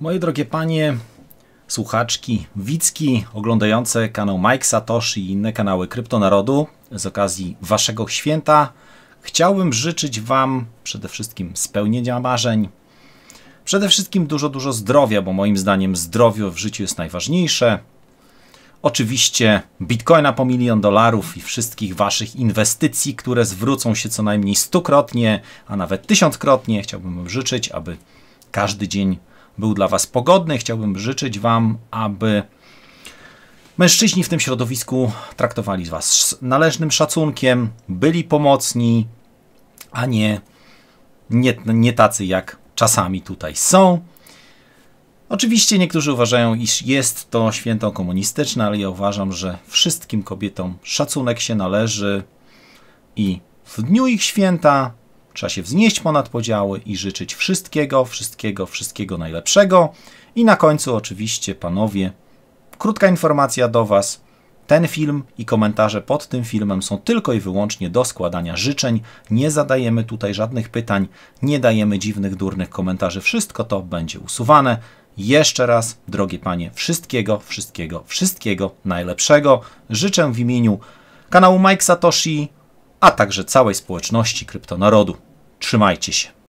Moje drogie panie, słuchaczki, widzki, oglądające kanał Mike Satoshi i inne kanały Kryptonarodu z okazji waszego święta, chciałbym życzyć wam przede wszystkim spełnienia marzeń, przede wszystkim dużo, dużo zdrowia, bo moim zdaniem zdrowie w życiu jest najważniejsze. Oczywiście bitcoina po milion dolarów i wszystkich waszych inwestycji, które zwrócą się co najmniej stukrotnie, a nawet tysiąckrotnie. Chciałbym wam życzyć, aby każdy dzień był dla Was pogodny. Chciałbym życzyć Wam, aby mężczyźni w tym środowisku traktowali Was z należnym szacunkiem, byli pomocni, a nie, nie, nie tacy jak czasami tutaj są. Oczywiście niektórzy uważają, iż jest to święto komunistyczne, ale ja uważam, że wszystkim kobietom szacunek się należy i w dniu ich święta Trzeba się wznieść ponad podziały i życzyć wszystkiego, wszystkiego, wszystkiego najlepszego. I na końcu, oczywiście, panowie, krótka informacja do Was. Ten film i komentarze pod tym filmem są tylko i wyłącznie do składania życzeń. Nie zadajemy tutaj żadnych pytań, nie dajemy dziwnych, durnych komentarzy. Wszystko to będzie usuwane. Jeszcze raz, drogie panie, wszystkiego, wszystkiego, wszystkiego najlepszego. Życzę w imieniu kanału Mike Satoshi, a także całej społeczności kryptonarodu. Trzymajcie się.